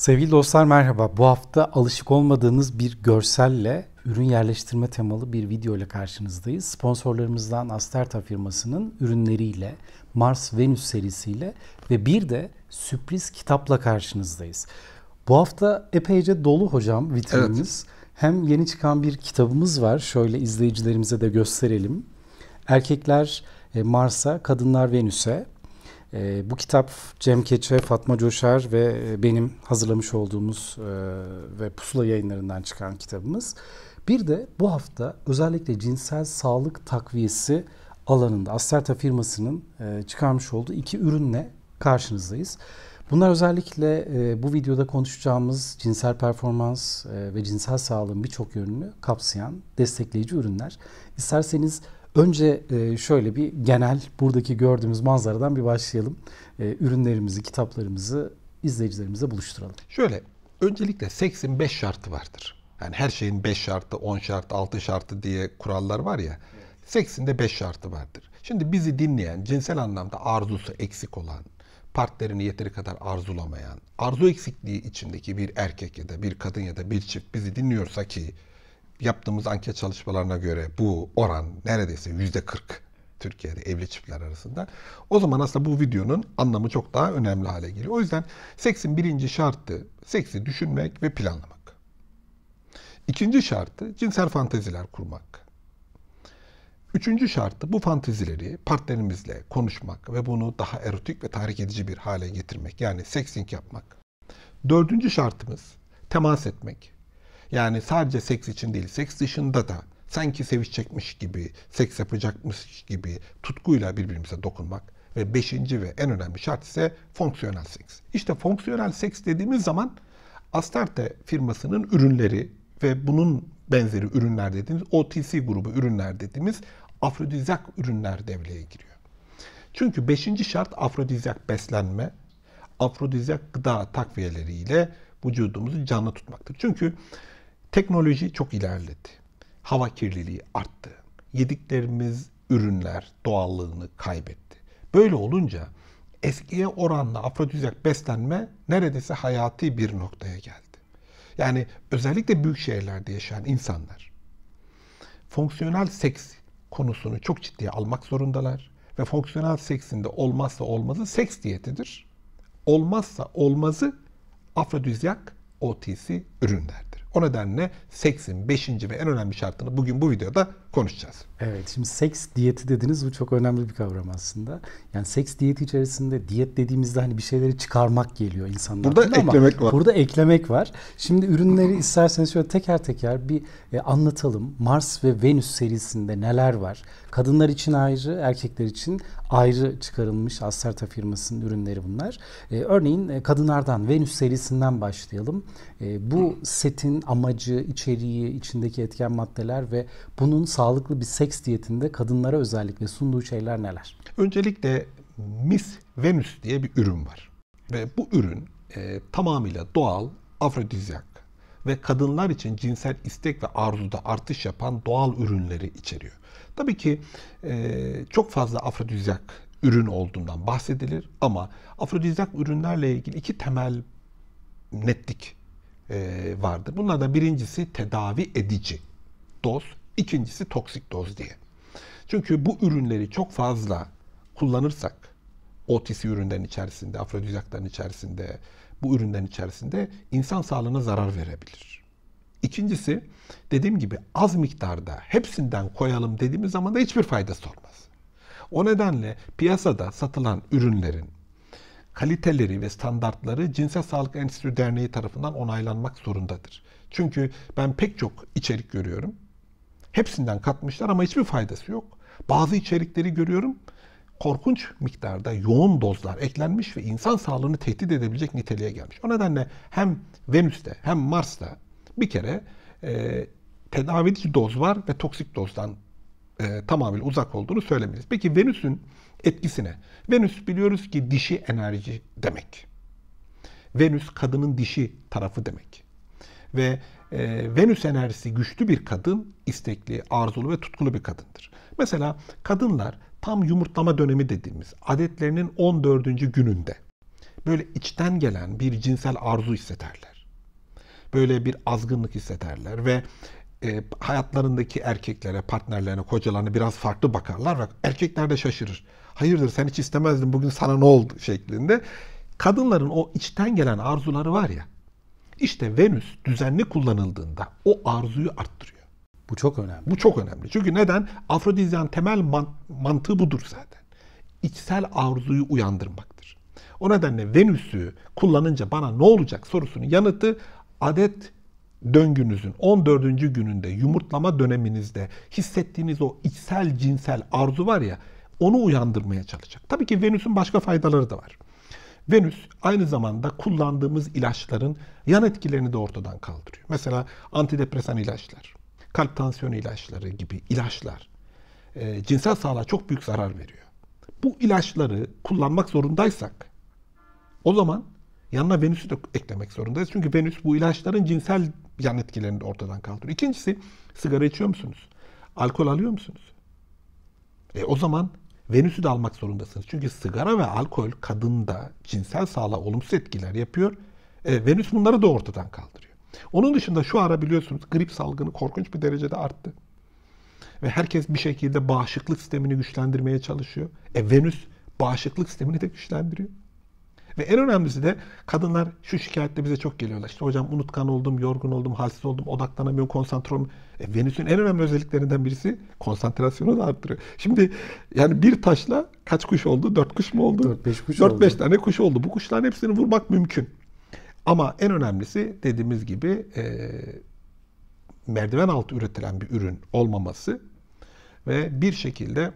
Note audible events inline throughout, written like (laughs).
Sevgili dostlar merhaba. Bu hafta alışık olmadığınız bir görselle ürün yerleştirme temalı bir video ile karşınızdayız. Sponsorlarımızdan Asterta firmasının ürünleriyle, Mars Venüs serisiyle ve bir de sürpriz kitapla karşınızdayız. Bu hafta epeyce dolu hocam vitrinimiz. Evet. Hem yeni çıkan bir kitabımız var. Şöyle izleyicilerimize de gösterelim. Erkekler e, Mars'a, kadınlar Venüs'e. E, bu kitap Cem Keçe, Fatma Coşar ve e, benim hazırlamış olduğumuz e, ve Pusula yayınlarından çıkan kitabımız. Bir de bu hafta özellikle cinsel sağlık takviyesi alanında Asterta firmasının e, çıkarmış olduğu iki ürünle karşınızdayız. Bunlar özellikle e, bu videoda konuşacağımız cinsel performans e, ve cinsel sağlığın birçok yönünü kapsayan destekleyici ürünler. İsterseniz Önce e, şöyle bir genel buradaki gördüğümüz manzaradan bir başlayalım. E, ürünlerimizi, kitaplarımızı izleyicilerimize buluşturalım. Şöyle, öncelikle seksin 5 şartı vardır. Yani her şeyin 5 şartı, 10 şartı, 6 şartı diye kurallar var ya. Seksin de 5 şartı vardır. Şimdi bizi dinleyen, cinsel anlamda arzusu eksik olan, partnerini yeteri kadar arzulamayan, arzu eksikliği içindeki bir erkek ya da bir kadın ya da bir çift bizi dinliyorsa ki yaptığımız anket çalışmalarına göre bu oran neredeyse yüzde 40 Türkiye'de evli çiftler arasında. O zaman aslında bu videonun anlamı çok daha önemli hale geliyor. O yüzden seksin birinci şartı seksi düşünmek ve planlamak. İkinci şartı cinsel fanteziler kurmak. Üçüncü şartı bu fantezileri partnerimizle konuşmak ve bunu daha erotik ve tahrik edici bir hale getirmek. Yani seksink yapmak. Dördüncü şartımız temas etmek. Yani sadece seks için değil, seks dışında da sanki sevişecekmiş gibi, seks yapacakmış gibi tutkuyla birbirimize dokunmak ve beşinci ve en önemli şart ise fonksiyonel seks. İşte fonksiyonel seks dediğimiz zaman Astarte firmasının ürünleri ve bunun benzeri ürünler dediğimiz OTC grubu ürünler dediğimiz afrodizyak ürünler devreye giriyor. Çünkü beşinci şart afrodizyak beslenme, afrodizyak gıda takviyeleriyle vücudumuzu canlı tutmaktır. Çünkü Teknoloji çok ilerledi. Hava kirliliği arttı. Yediklerimiz ürünler doğallığını kaybetti. Böyle olunca eskiye oranla afrodizyak beslenme neredeyse hayati bir noktaya geldi. Yani özellikle büyük şehirlerde yaşayan insanlar fonksiyonel seks konusunu çok ciddiye almak zorundalar ve fonksiyonel seksinde olmazsa olmazı seks diyetidir. Olmazsa olmazı afrodizyak OTC ürünlerdir. O nedenle seksin 5. ve en önemli şartını bugün bu videoda konuşacağız. Evet şimdi seks diyeti dediniz bu çok önemli bir kavram aslında. Yani seks diyeti içerisinde diyet dediğimizde hani bir şeyleri çıkarmak geliyor insanlar. Burada eklemek ama eklemek var. Burada eklemek var. Şimdi ürünleri isterseniz şöyle teker teker bir e, anlatalım. Mars ve Venüs serisinde neler var? Kadınlar için ayrı, erkekler için ayrı çıkarılmış Asterta firmasının ürünleri bunlar. E, örneğin e, kadınlardan Venüs serisinden başlayalım. E, bu setin amacı, içeriği, içindeki etken maddeler ve bunun sağlıklı bir seks diyetinde kadınlara özellikle sunduğu şeyler neler? Öncelikle Miss Venus diye bir ürün var. Ve bu ürün e, tamamıyla doğal afrodizyak ve kadınlar için cinsel istek ve arzuda artış yapan doğal ürünleri içeriyor. Tabii ki e, çok fazla afrodizyak ürün olduğundan bahsedilir ama afrodizyak ürünlerle ilgili iki temel netlik e, vardır. Bunlardan birincisi tedavi edici doz İkincisi toksik doz diye. Çünkü bu ürünleri çok fazla kullanırsak OTC ürünlerin içerisinde, afrodizyakların içerisinde, bu ürünlerin içerisinde insan sağlığına zarar verebilir. İkincisi dediğim gibi az miktarda hepsinden koyalım dediğimiz zaman da hiçbir faydası olmaz. O nedenle piyasada satılan ürünlerin kaliteleri ve standartları Cinsel Sağlık Enstitüsü Derneği tarafından onaylanmak zorundadır. Çünkü ben pek çok içerik görüyorum. Hepsinden katmışlar ama hiçbir faydası yok. Bazı içerikleri görüyorum. Korkunç miktarda yoğun dozlar eklenmiş ve insan sağlığını tehdit edebilecek niteliğe gelmiş. O nedenle hem Venüs'te hem Mars'ta bir kere e, edici doz var ve toksik dozdan e, tamamıyla uzak olduğunu söylemeliyiz. Peki Venüs'ün etkisine. Venüs biliyoruz ki dişi enerji demek. Venüs kadının dişi tarafı demek. Ve e, Venüs enerjisi güçlü bir kadın istekli, arzulu ve tutkulu bir kadındır. Mesela kadınlar tam yumurtlama dönemi dediğimiz adetlerinin 14. gününde böyle içten gelen bir cinsel arzu hissederler. Böyle bir azgınlık hissederler ve e, hayatlarındaki erkeklere, partnerlerine, kocalarına biraz farklı bakarlar ve erkekler de şaşırır. Hayırdır sen hiç istemezdin bugün sana ne oldu şeklinde. Kadınların o içten gelen arzuları var ya işte Venüs düzenli kullanıldığında o arzuyu arttırıyor. Bu çok önemli. Bu çok önemli. Çünkü neden? Afrodizyan temel man- mantığı budur zaten. İçsel arzuyu uyandırmaktır. O nedenle Venüs'ü kullanınca bana ne olacak sorusunun yanıtı adet döngünüzün 14. gününde yumurtlama döneminizde hissettiğiniz o içsel cinsel arzu var ya onu uyandırmaya çalışacak. Tabii ki Venüs'ün başka faydaları da var. Venüs aynı zamanda kullandığımız ilaçların yan etkilerini de ortadan kaldırıyor. Mesela antidepresan ilaçlar, kalp tansiyonu ilaçları gibi ilaçlar e, cinsel sağlığa çok büyük zarar veriyor. Bu ilaçları kullanmak zorundaysak o zaman yanına Venüs'ü de eklemek zorundayız. Çünkü Venüs bu ilaçların cinsel yan etkilerini de ortadan kaldırıyor. İkincisi sigara içiyor musunuz? Alkol alıyor musunuz? E, o zaman Venüs'ü de almak zorundasınız. Çünkü sigara ve alkol kadında cinsel sağlığa olumsuz etkiler yapıyor. E, Venüs bunları da ortadan kaldırıyor. Onun dışında şu ara biliyorsunuz grip salgını korkunç bir derecede arttı. Ve herkes bir şekilde bağışıklık sistemini güçlendirmeye çalışıyor. E, Venüs bağışıklık sistemini de güçlendiriyor. Ve en önemlisi de kadınlar şu şikayette bize çok geliyorlar. İşte hocam unutkan oldum, yorgun oldum, halsiz oldum, odaklanamıyorum, konsantre oldum. E, Venüs'ün en önemli özelliklerinden birisi konsantrasyonu da arttırıyor. Şimdi yani bir taşla kaç kuş oldu? Dört kuş mu oldu? Dört beş kuş 4, oldu. tane kuş oldu. Bu kuşların hepsini vurmak mümkün. Ama en önemlisi dediğimiz gibi e, merdiven altı üretilen bir ürün olmaması ve bir şekilde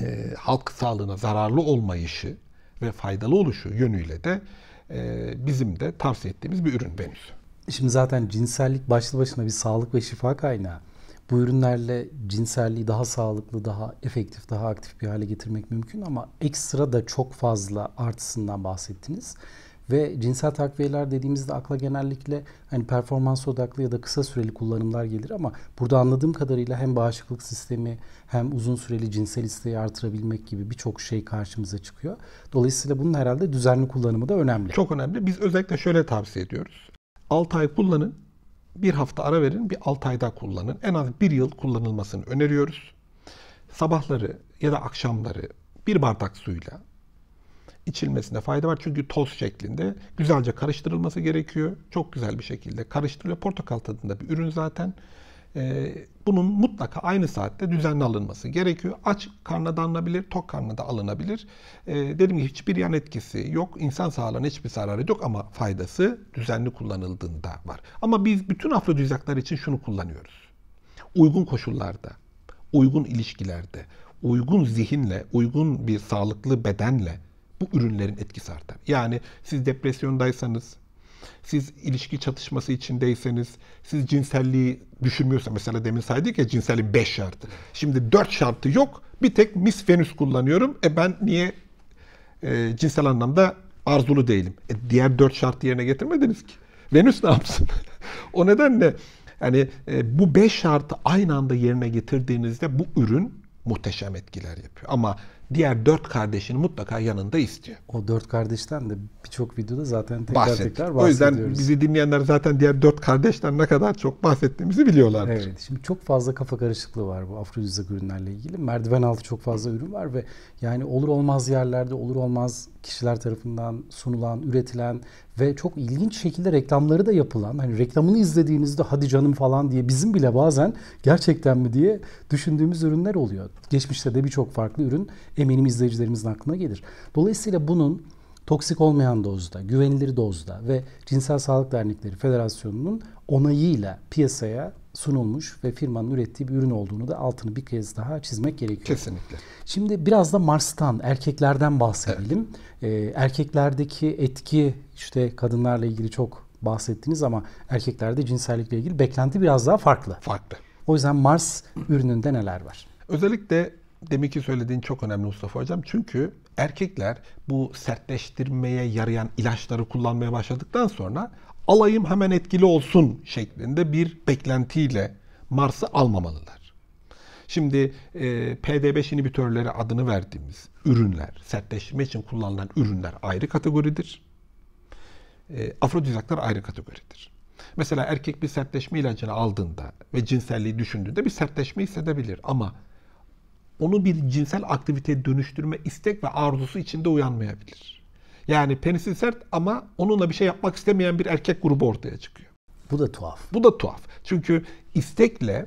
e, halk sağlığına zararlı olmayışı ve faydalı oluşu yönüyle de e, bizim de tavsiye ettiğimiz bir ürün Venüs. Şimdi zaten cinsellik başlı başına bir sağlık ve şifa kaynağı. Bu ürünlerle cinselliği daha sağlıklı, daha efektif, daha aktif bir hale getirmek mümkün ama ekstra da çok fazla artısından bahsettiniz. Ve cinsel takviyeler dediğimizde akla genellikle hani performans odaklı ya da kısa süreli kullanımlar gelir ama burada anladığım kadarıyla hem bağışıklık sistemi hem uzun süreli cinsel isteği artırabilmek gibi birçok şey karşımıza çıkıyor. Dolayısıyla bunun herhalde düzenli kullanımı da önemli. Çok önemli. Biz özellikle şöyle tavsiye ediyoruz. 6 ay kullanın, bir hafta ara verin, bir 6 daha kullanın. En az bir yıl kullanılmasını öneriyoruz. Sabahları ya da akşamları bir bardak suyla içilmesinde fayda var. Çünkü toz şeklinde güzelce karıştırılması gerekiyor. Çok güzel bir şekilde karıştırılıyor. Portakal tadında bir ürün zaten. Ee, bunun mutlaka aynı saatte düzenli alınması gerekiyor. Aç karnada da alınabilir, tok karnada da alınabilir. dedim dediğim gibi hiçbir yan etkisi yok. İnsan sağlığına hiçbir zararı yok ama faydası düzenli kullanıldığında var. Ama biz bütün afrodizaklar için şunu kullanıyoruz. Uygun koşullarda, uygun ilişkilerde, uygun zihinle, uygun bir sağlıklı bedenle bu ürünlerin etkisi artar. Yani siz depresyondaysanız, siz ilişki çatışması içindeyseniz, siz cinselliği düşünmüyorsa mesela demin saydık ya cinselliğin 5 şartı. Şimdi 4 şartı yok. Bir tek misfenüs kullanıyorum. E ben niye e, cinsel anlamda arzulu değilim? E diğer 4 şartı yerine getirmediniz ki. Venüs ne yapsın? (laughs) o nedenle yani e, bu 5 şartı aynı anda yerine getirdiğinizde bu ürün muhteşem etkiler yapıyor. Ama diğer dört kardeşini mutlaka yanında istiyor. O dört kardeşten de birçok videoda zaten tekrar Bahsettik. tekrar bahsediyoruz. O yüzden bizi dinleyenler zaten diğer dört kardeşten ne kadar çok bahsettiğimizi biliyorlardır. Evet. Şimdi çok fazla kafa karışıklığı var bu afrodizyak ürünlerle ilgili. Merdiven altı çok fazla ürün var ve yani olur olmaz yerlerde olur olmaz kişiler tarafından sunulan, üretilen ve çok ilginç şekilde reklamları da yapılan hani reklamını izlediğinizde hadi canım falan diye bizim bile bazen gerçekten mi diye düşündüğümüz ürünler oluyor. Geçmişte de birçok farklı ürün eminim izleyicilerimizin aklına gelir. Dolayısıyla bunun toksik olmayan dozda, güvenilir dozda ve Cinsel Sağlık Dernekleri Federasyonu'nun onayıyla piyasaya sunulmuş ve firmanın ürettiği bir ürün olduğunu da altını bir kez daha çizmek gerekiyor. Kesinlikle. Şimdi biraz da Mars'tan, erkeklerden bahsedelim. Evet. Ee, erkeklerdeki etki işte kadınlarla ilgili çok bahsettiniz ama erkeklerde cinsellikle ilgili beklenti biraz daha farklı. Farklı. O yüzden Mars ürününde neler var? Özellikle demek ki söylediğin çok önemli Mustafa Hocam. Çünkü erkekler bu sertleştirmeye yarayan ilaçları kullanmaya başladıktan sonra alayım hemen etkili olsun şeklinde bir beklentiyle Mars'ı almamalılar. Şimdi e, PD5 inhibitörleri adını verdiğimiz ürünler, sertleştirme için kullanılan ürünler ayrı kategoridir. E, afrodizaklar ayrı kategoridir. Mesela erkek bir sertleşme ilacını aldığında ve cinselliği düşündüğünde bir sertleşme hissedebilir ama onu bir cinsel aktiviteye dönüştürme istek ve arzusu içinde uyanmayabilir. Yani penisi sert ama onunla bir şey yapmak istemeyen bir erkek grubu ortaya çıkıyor. Bu da tuhaf. Bu da tuhaf. Çünkü istekle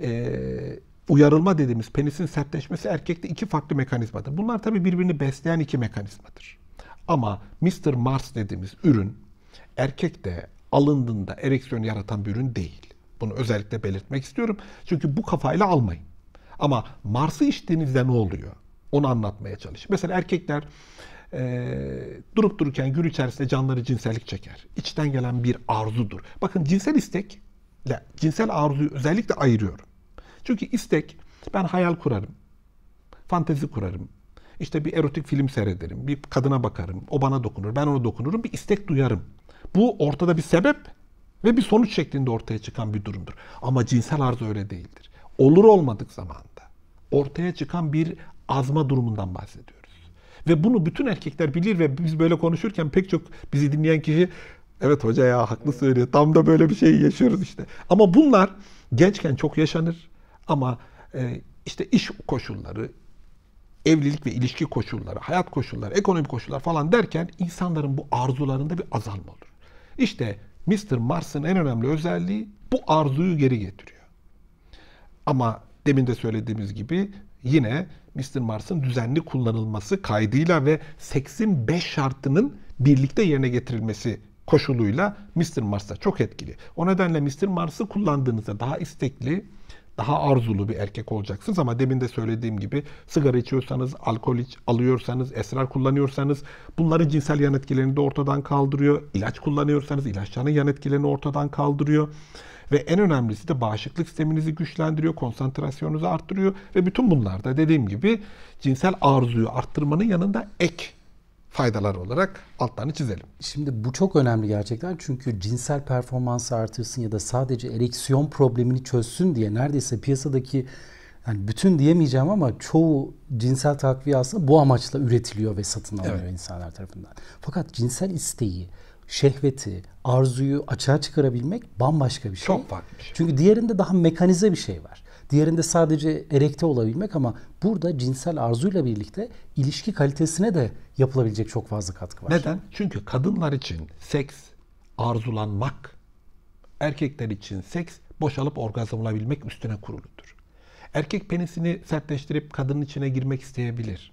e, uyarılma dediğimiz penisin sertleşmesi erkekte iki farklı mekanizmadır. Bunlar tabii birbirini besleyen iki mekanizmadır. Ama Mr. Mars dediğimiz ürün erkekte alındığında ereksiyon yaratan bir ürün değil. Bunu özellikle belirtmek istiyorum. Çünkü bu kafayla almayın. Ama Mars'ı içtiğinizde ne oluyor? Onu anlatmaya çalış. Mesela erkekler e, durup dururken gün içerisinde canları cinsellik çeker. İçten gelen bir arzudur. Bakın cinsel istekle cinsel arzuyu özellikle ayırıyorum. Çünkü istek ben hayal kurarım. Fantezi kurarım. İşte bir erotik film seyrederim. Bir kadına bakarım. O bana dokunur. Ben ona dokunurum. Bir istek duyarım. Bu ortada bir sebep ve bir sonuç şeklinde ortaya çıkan bir durumdur. Ama cinsel arzu öyle değildir olur olmadık zamanda ortaya çıkan bir azma durumundan bahsediyoruz. Ve bunu bütün erkekler bilir ve biz böyle konuşurken pek çok bizi dinleyen kişi evet hoca ya haklı söylüyor tam da böyle bir şeyi yaşıyoruz işte. Ama bunlar gençken çok yaşanır ama e, işte iş koşulları, evlilik ve ilişki koşulları, hayat koşulları, ekonomik koşullar falan derken insanların bu arzularında bir azalma olur. İşte Mr. Mars'ın en önemli özelliği bu arzuyu geri getiriyor. Ama demin de söylediğimiz gibi yine Mr. Mars'ın düzenli kullanılması kaydıyla ve 85 şartının birlikte yerine getirilmesi koşuluyla Mr. Mars'ta çok etkili. O nedenle Mr. Mars'ı kullandığınızda daha istekli, daha arzulu bir erkek olacaksınız ama demin de söylediğim gibi sigara içiyorsanız, alkol iç, alıyorsanız, esrar kullanıyorsanız bunları cinsel yan etkilerini de ortadan kaldırıyor. İlaç kullanıyorsanız ilaçların yan etkilerini ortadan kaldırıyor ve en önemlisi de bağışıklık sisteminizi güçlendiriyor, konsantrasyonunuzu arttırıyor ve bütün bunlar da dediğim gibi cinsel arzuyu arttırmanın yanında ek faydalar olarak altlarını çizelim. Şimdi bu çok önemli gerçekten çünkü cinsel performansı artırsın ya da sadece ereksiyon problemini çözsün diye neredeyse piyasadaki yani bütün diyemeyeceğim ama çoğu cinsel takviye aslında bu amaçla üretiliyor ve satın alınıyor evet. insanlar tarafından. Fakat cinsel isteği şehveti, arzuyu açığa çıkarabilmek bambaşka bir şey. Çok farklı bir şey. Çünkü diğerinde daha mekanize bir şey var. Diğerinde sadece erekte olabilmek ama burada cinsel arzuyla birlikte ilişki kalitesine de yapılabilecek çok fazla katkı var. Neden? Çünkü kadınlar için seks arzulanmak, erkekler için seks boşalıp orgazm olabilmek üstüne kuruludur. Erkek penisini sertleştirip kadının içine girmek isteyebilir.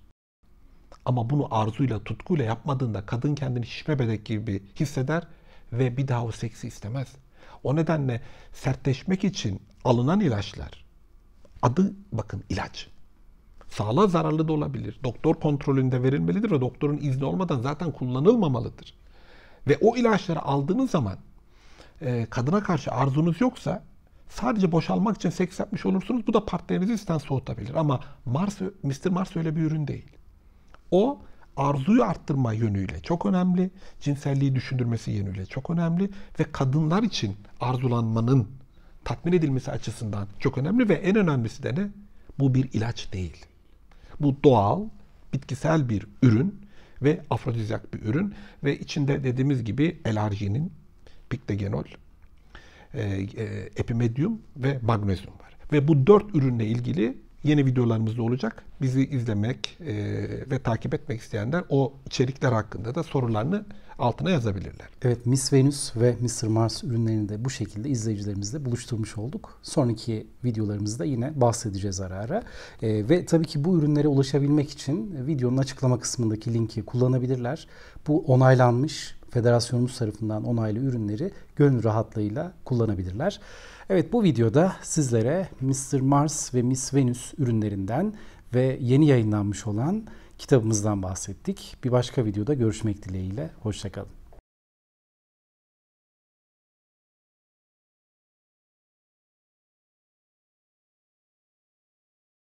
Ama bunu arzuyla, tutkuyla yapmadığında kadın kendini şişme bedek gibi hisseder ve bir daha o seksi istemez. O nedenle sertleşmek için alınan ilaçlar, adı bakın ilaç. Sağlığa zararlı da olabilir. Doktor kontrolünde verilmelidir ve doktorun izni olmadan zaten kullanılmamalıdır. Ve o ilaçları aldığınız zaman e, kadına karşı arzunuz yoksa sadece boşalmak için seks yapmış olursunuz. Bu da partnerinizi isten soğutabilir. Ama Mars, Mr. Mars öyle bir ürün değil. O arzuyu arttırma yönüyle çok önemli. Cinselliği düşündürmesi yönüyle çok önemli. Ve kadınlar için arzulanmanın tatmin edilmesi açısından çok önemli. Ve en önemlisi de ne? Bu bir ilaç değil. Bu doğal, bitkisel bir ürün ve afrodizyak bir ürün. Ve içinde dediğimiz gibi elarjinin, piktogenol, e, e, epimedium ve magnezyum var. Ve bu dört ürünle ilgili Yeni videolarımızda olacak. Bizi izlemek e, ve takip etmek isteyenler o içerikler hakkında da sorularını altına yazabilirler. Evet Miss Venus ve Mr. Mars ürünlerini de bu şekilde izleyicilerimizle buluşturmuş olduk. Sonraki videolarımızda yine bahsedeceğiz ara ara. E, ve tabii ki bu ürünlere ulaşabilmek için videonun açıklama kısmındaki linki kullanabilirler. Bu onaylanmış federasyonumuz tarafından onaylı ürünleri gönül rahatlığıyla kullanabilirler. Evet bu videoda sizlere Mr. Mars ve Miss Venus ürünlerinden ve yeni yayınlanmış olan kitabımızdan bahsettik. Bir başka videoda görüşmek dileğiyle. Hoşçakalın.